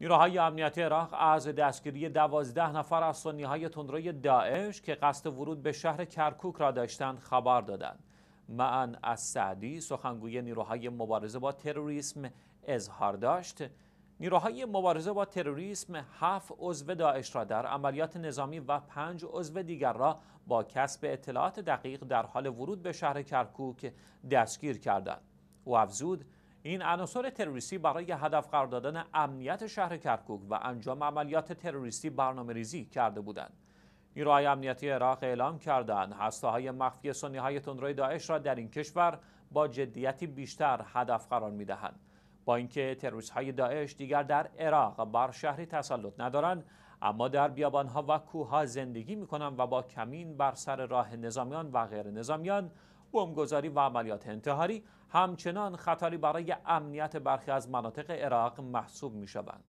نیروهای امنیتی عراق از دستگیری دوازده نفر از سنیهای تندروی داعش که قصد ورود به شهر کرکوک را داشتند خبر دادند معن از سعدی سخنگوی نیروهای مبارزه با تروریسم اظهار داشت نیروهای مبارزه با تروریسم هفت عضو داعش را در عملیات نظامی و پنج عضو دیگر را با کسب اطلاعات دقیق در حال ورود به شهر کرکوک دستگیر کردند او افزود این عناصر تروریستی برای هدف قرار دادن امنیت شهر کرکوک و انجام عملیات تروریستی برنامه ریزی کرده بودند. نیروهای امنیتی عراق اعلام کردند هسته‌های مخفی های تندروی داعش را در این کشور با جدیتی بیشتر هدف قرار می‌دهند. با اینکه های داعش دیگر در عراق بر شهری تسلط ندارند، اما در بیابانها و ها زندگی می کنند و با کمین بر سر راه نظامیان و غیر نظامیان بمبگذاری و عملیات انتحاری همچنان خطری برای امنیت برخی از مناطق عراق محسوب می شوند.